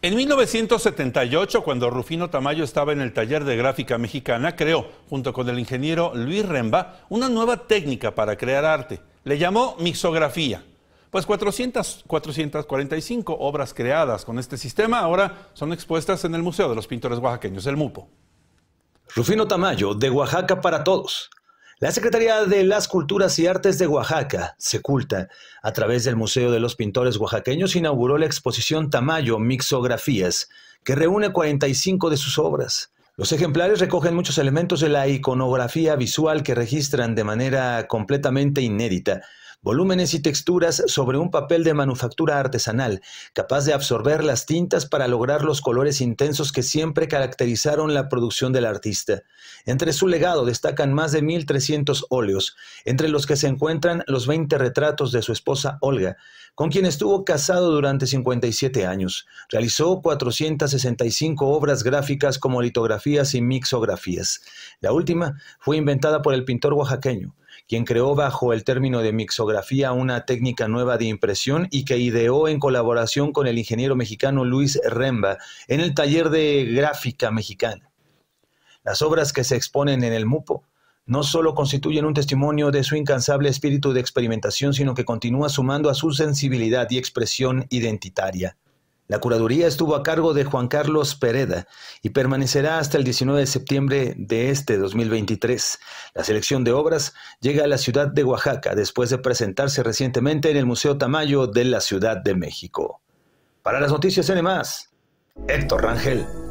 En 1978, cuando Rufino Tamayo estaba en el taller de gráfica mexicana, creó, junto con el ingeniero Luis Remba, una nueva técnica para crear arte. Le llamó mixografía. Pues 400, 445 obras creadas con este sistema ahora son expuestas en el Museo de los Pintores Oaxaqueños, el MUPO. Rufino Tamayo, de Oaxaca para todos. La Secretaría de las Culturas y Artes de Oaxaca, Seculta, a través del Museo de los Pintores Oaxaqueños, inauguró la exposición Tamayo Mixografías, que reúne 45 de sus obras. Los ejemplares recogen muchos elementos de la iconografía visual que registran de manera completamente inédita volúmenes y texturas sobre un papel de manufactura artesanal, capaz de absorber las tintas para lograr los colores intensos que siempre caracterizaron la producción del artista. Entre su legado destacan más de 1.300 óleos, entre los que se encuentran los 20 retratos de su esposa Olga, con quien estuvo casado durante 57 años. Realizó 465 obras gráficas como litografías y mixografías. La última fue inventada por el pintor oaxaqueño quien creó bajo el término de mixografía una técnica nueva de impresión y que ideó en colaboración con el ingeniero mexicano Luis Remba en el taller de gráfica mexicana. Las obras que se exponen en el MUPO no solo constituyen un testimonio de su incansable espíritu de experimentación, sino que continúa sumando a su sensibilidad y expresión identitaria. La curaduría estuvo a cargo de Juan Carlos Pereda y permanecerá hasta el 19 de septiembre de este 2023. La selección de obras llega a la ciudad de Oaxaca después de presentarse recientemente en el Museo Tamayo de la Ciudad de México. Para las noticias N, Héctor Rangel.